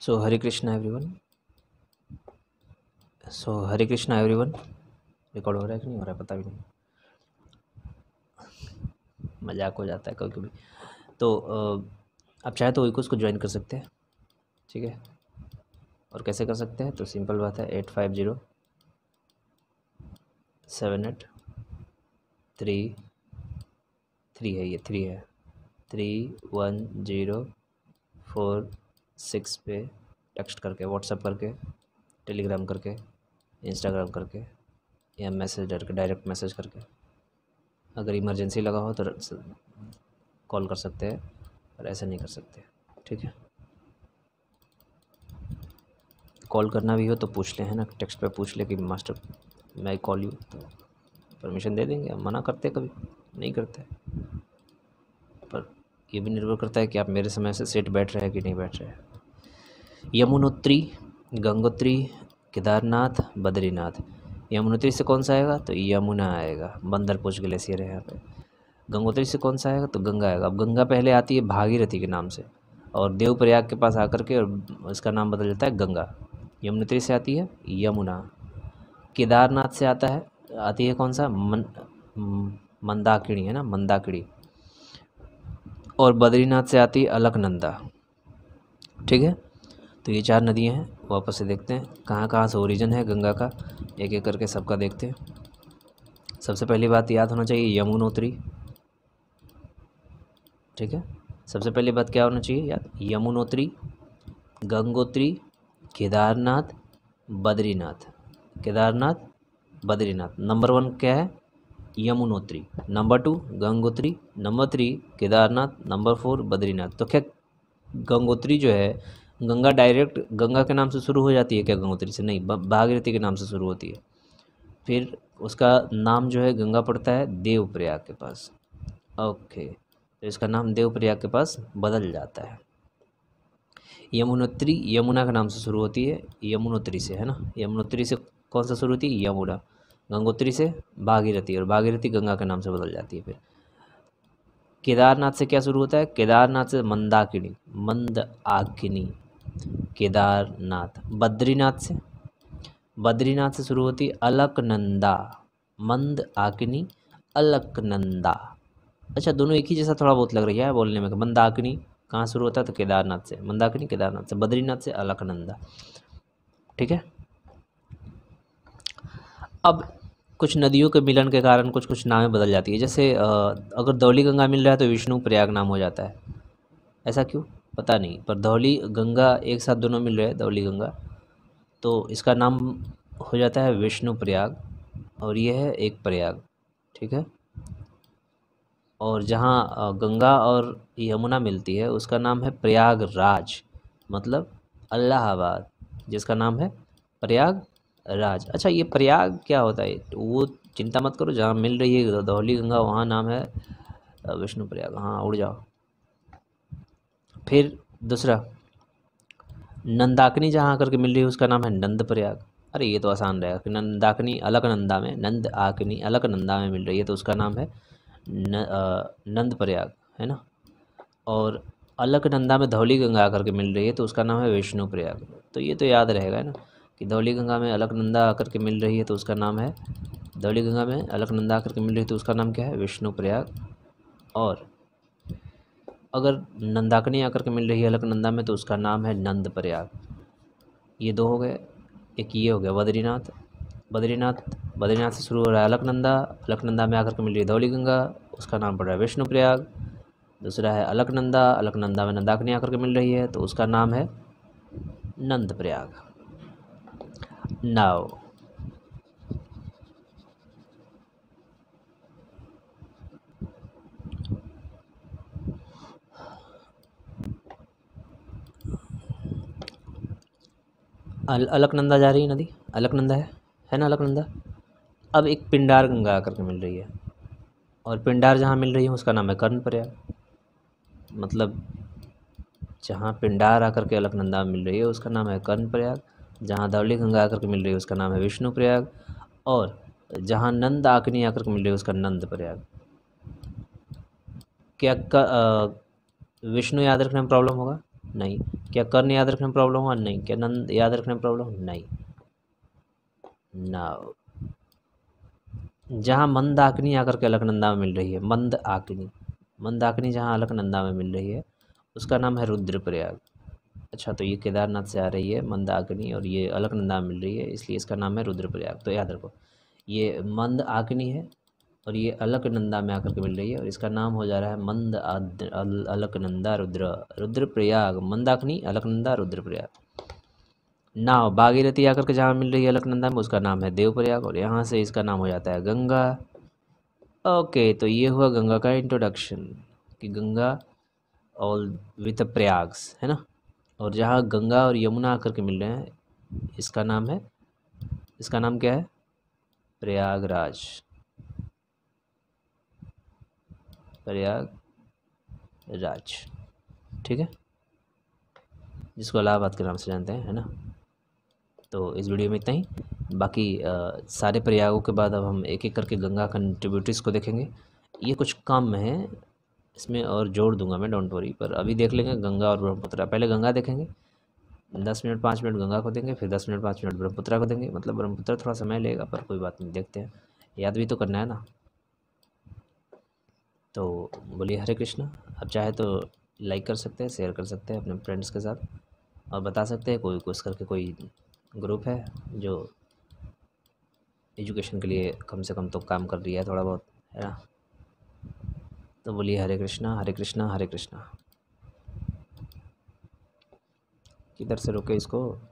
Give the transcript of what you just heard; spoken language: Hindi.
सो Hare Krishna everyone so Hare Krishna everyone record हो रहा है कि नहीं हो रहा है पता भी नहीं मजाक हो जाता है कभी कभी तो आप चाहे तो इकोस को ज्वाइन कर सकते हैं ठीक है और कैसे कर सकते हैं तो सिंपल बात है eight five zero seven eight three three है ये थ्री है three one zero four six पे टेक्स्ट करके व्हाट्सअप करके टेलीग्राम करके इंस्टाग्राम करके या मैसेज करके डायरेक्ट मैसेज करके अगर इमरजेंसी लगा हो तो कॉल कर सकते हैं पर ऐसा नहीं कर सकते ठीक है कॉल करना भी हो तो पूछ ले है ना टेक्स्ट पे पूछ ले कि मास्टर मैं कॉल यू तो परमिशन दे देंगे मना करते कभी नहीं करते पर ये भी निर्भर करता है कि आप मेरे समय से सेट बैठ रहे हैं कि नहीं बैठ रहे हैं यमुनोत्री गंगोत्री केदारनाथ बद्रीनाथ यमुनोत्री से कौन सा आएगा तो यमुना आएगा पुष ग्लेशियर है यहाँ पे गंगोत्री से कौन सा आएगा तो गंगा आएगा अब गंगा पहले आती है भागीरथी के नाम से और देवप्रयाग के पास आकर के और इसका नाम बदल जाता है गंगा यमुनोत्री से आती है यमुना केदारनाथ से आता है आती है कौन सा मन मंदाकिड़ी है ना मंदाकिड़ी और बद्रीनाथ से आती है अलकनंदा ठीक है तो ये चार नदियाँ हैं वापस से देखते हैं कहाँ कहाँ से ओरिजन है गंगा का एक एक करके सबका देखते हैं सबसे पहली बात याद होना चाहिए यमुनोत्री ठीक है सबसे पहली बात क्या होना चाहिए याद यमुनोत्री गंगोत्री केदारनाथ बद्रीनाथ केदारनाथ बद्रीनाथ नंबर वन क्या है Yamunotri number two Gangotri number three Kedarnath number four Badrinath तो क्या गंगोत्री जो है गंगा डायरेक्ट गंगा के नाम से शुरू हो जाती है क्या गंगोत्री से नहीं भागीरथी के नाम से शुरू होती है फिर उसका नाम जो है गंगा पड़ता है देवप्रयाग के पास ओके तो इसका नाम देवप्रयाग के पास बदल जाता है यमुनोत्री यमुना के नाम से शुरू होती है यमुनोत्री से है ना यमुनोत्री से कौन सा शुरू होती है यमुना गंगोत्री से भागीरथी और भागीरथी गंगा के नाम से बदल जाती है फिर केदारनाथ से क्या शुरू होता है केदारनाथ से मंदाकिनी मंद आकिनी केदारनाथ बद्रीनाथ से बद्रीनाथ से शुरू होती अलकनंदा मंद आकनी अलकनंदा अच्छा दोनों एक ही जैसा थोड़ा बहुत लग रही है बोलने में मंदाकिनी कहाँ शुरू होता है तो केदारनाथ से मंदाकिनी केदारनाथ से बद्रीनाथ से अलकनंदा ठीक है अब कुछ नदियों के मिलन के कारण कुछ कुछ नामें बदल जाती है जैसे अगर दौली गंगा मिल रहा है तो विष्णु प्रयाग नाम हो जाता है ऐसा क्यों पता नहीं पर धौली गंगा एक साथ दोनों मिल रहे हैं धौली गंगा तो इसका नाम हो जाता है विष्णु प्रयाग और यह है एक प्रयाग ठीक है और जहाँ गंगा और यमुना मिलती है उसका नाम है प्रयागराज मतलब अल्लाहाबाद जिसका नाम है प्रयागराज अच्छा ये प्रयाग क्या होता है वो चिंता मत करो जहाँ मिल रही है धौली गंगा वहाँ नाम है विष्णु प्रयाग हाँ उड़ जाओ फिर दूसरा नंदाकिनी जहाँ आकर के मिल रही है उसका नाम है नंद प्रयाग अरे ये तो आसान रहेगा कि नंदाकिनी अलकनंदा में नंद आकिनी अलकनंदा में मिल रही है तो उसका नाम है न, आ, नंद प्रयाग है ना और अलकनंदा में धौली गंगा आकर के मिल रही है तो उसका नाम है विष्णु प्रयाग तो ये तो याद रहेगा है ना कि धौली गंगा में अलकनंदा आकर के मिल रही है तो उसका नाम है धौली गंगा में अलकनंदा आकर के मिल रही है तो उसका नाम क्या है विष्णु प्रयाग और अगर नंदाकनी आकर के मिल रही है अलकनंदा में तो उसका नाम है नंद प्रयाग ये दो हो गए एक ये हो गया बद्रीनाथ बद्रीनाथ बद्रीनाथ से शुरू हो रहा है अलकनंदा अलकनंदा में आकर के मिल रही है धौली गंगा उसका नाम पड़ रहा है विष्णु प्रयाग दूसरा है अलकनंदा अलकनंदा में नंदाकनी आकर के मिल रही है तो उसका नाम है नंद प्रयाग नाव अल अलकनंदा जा रही है नदी अलकनंदा है है ना अलकनंदा अब एक पिंडार गंगा आकर के मिल रही है और पिंडार जहाँ मिल रही है उसका नाम है कर्ण प्रयाग मतलब जहाँ पिंडार आकर के अलकनंदा मिल रही है उसका नाम है कर्ण प्रयाग जहाँ धवली गंगा आकर के मिल रही है उसका नाम है विष्णु प्रयाग और जहाँ नंद आकनी आकर के मिल रही है उसका नंद प्रयाग क्या विष्णु याद रखने में प्रॉब्लम होगा नहीं क्या कर्ण याद रखने में प्रॉब्लम हुआ नहीं क्या नंद याद रखने में प्रॉब्लम नहीं ना जहाँ मंदाकिनी आकर के अलकनंदा में मिल रही है मंद आकिनी मंदाकिनी जहाँ अलकनंदा में मिल रही है उसका नाम है रुद्रप्रयाग अच्छा तो ये केदारनाथ से आ रही है मंदाकिनी और ये अलकनंदा में मिल रही है इसलिए इसका नाम है रुद्रप्रयाग तो याद रखो ये मंद आकिनी है और ये अलकनंदा में आकर के मिल रही है और इसका नाम हो जा रहा है मंद अलकनंदा रुद्र रुद्रप्रयाग मंदाकनी अलकनंदा रुद्रप्रयाग नाव बागीरथी आकर के जहाँ मिल रही है अलकनंदा में उसका नाम है देवप्रयाग और यहाँ से इसका नाम हो जाता है गंगा ओके तो ये हुआ गंगा का इंट्रोडक्शन कि गंगा और विथ प्रयाग्स है ना और जहाँ गंगा और यमुना आकर के मिल रहे हैं इसका नाम है इसका नाम क्या है प्रयागराज प्रयाग राज ठीक है जिसको इलाहाबाद के नाम से जानते हैं है ना तो इस वीडियो में इतना ही बाकी आ, सारे प्रयागों के बाद अब हम एक एक करके गंगा कंट्रीब्यूटरीज को देखेंगे ये कुछ काम है इसमें और जोड़ दूंगा मैं डोंट वरी पर अभी देख लेंगे गंगा और ब्रह्मपुत्रा पहले गंगा देखेंगे दस मिनट पाँच मिनट गंगा को देंगे फिर दस मिनट पाँच मिनट ब्रह्मपुत्रा को देंगे मतलब ब्रह्मपुत्रा थोड़ा समय लेगा पर कोई बात नहीं देखते हैं याद भी तो करना है ना तो बोलिए हरे कृष्णा आप चाहे तो लाइक कर सकते हैं शेयर कर सकते हैं अपने फ्रेंड्स के साथ और बता सकते हैं कोई कुछ करके कोई ग्रुप है जो एजुकेशन के लिए कम से कम तो काम कर रही है थोड़ा बहुत है ना तो बोलिए हरे कृष्णा हरे कृष्णा हरे कृष्णा किधर से रुके इसको